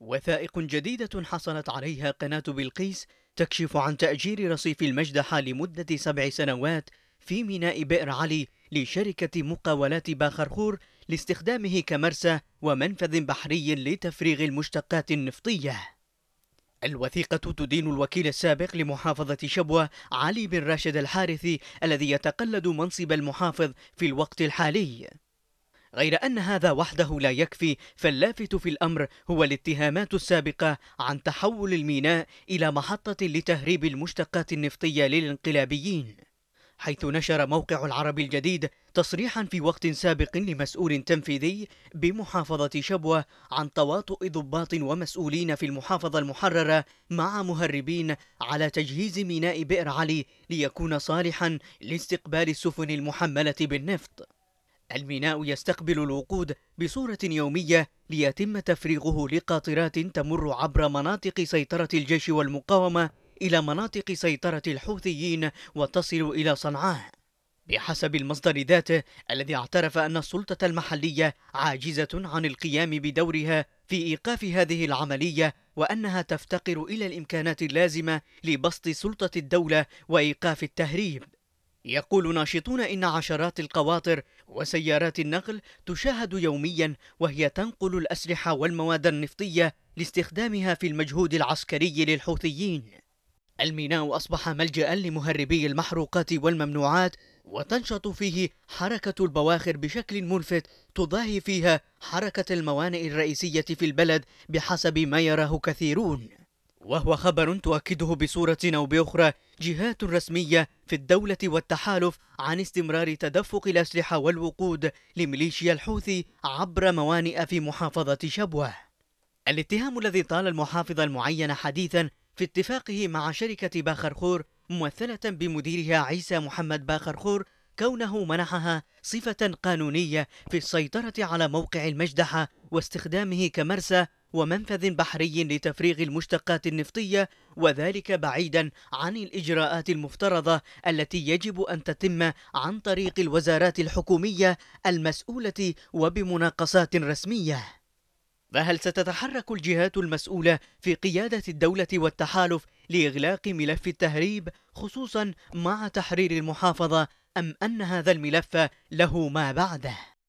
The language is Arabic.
وثائق جديدة حصلت عليها قناة بلقيس تكشف عن تأجير رصيف المجدحة لمدة سبع سنوات في ميناء بئر علي لشركة مقاولات باخرخور لاستخدامه كمرسى ومنفذ بحري لتفريغ المشتقات النفطية الوثيقة تدين الوكيل السابق لمحافظة شبوة علي بن راشد الحارثي الذي يتقلد منصب المحافظ في الوقت الحالي غير أن هذا وحده لا يكفي فاللافت في الأمر هو الاتهامات السابقة عن تحول الميناء إلى محطة لتهريب المشتقات النفطية للانقلابيين حيث نشر موقع العرب الجديد تصريحا في وقت سابق لمسؤول تنفيذي بمحافظة شبوة عن تواطؤ ضباط ومسؤولين في المحافظة المحررة مع مهربين على تجهيز ميناء بئر علي ليكون صالحا لاستقبال السفن المحملة بالنفط الميناء يستقبل الوقود بصورة يومية ليتم تفريغه لقاطرات تمر عبر مناطق سيطرة الجيش والمقاومة إلى مناطق سيطرة الحوثيين وتصل إلى صنعاء بحسب المصدر ذاته الذي اعترف أن السلطة المحلية عاجزة عن القيام بدورها في إيقاف هذه العملية وأنها تفتقر إلى الإمكانات اللازمة لبسط سلطة الدولة وإيقاف التهريب يقول ناشطون إن عشرات القواطر وسيارات النقل تشاهد يوميا وهي تنقل الأسلحة والمواد النفطية لاستخدامها في المجهود العسكري للحوثيين الميناء أصبح ملجأ لمهربي المحروقات والممنوعات وتنشط فيه حركة البواخر بشكل ملفت تضاهي فيها حركة الموانئ الرئيسية في البلد بحسب ما يراه كثيرون وهو خبر تؤكده بصورة أو بأخرى جهات رسمية في الدولة والتحالف عن استمرار تدفق الأسلحة والوقود لميليشيا الحوثي عبر موانئ في محافظة شبوة الاتهام الذي طال المحافظ المعين حديثا في اتفاقه مع شركة باخرخور ممثلة بمديرها عيسى محمد باخرخور كونه منحها صفة قانونية في السيطرة على موقع المجدحة واستخدامه كمرسى ومنفذ بحري لتفريغ المشتقات النفطية وذلك بعيدا عن الإجراءات المفترضة التي يجب أن تتم عن طريق الوزارات الحكومية المسؤولة وبمناقصات رسمية فهل ستتحرك الجهات المسؤولة في قيادة الدولة والتحالف لإغلاق ملف التهريب خصوصا مع تحرير المحافظة أم أن هذا الملف له ما بعده؟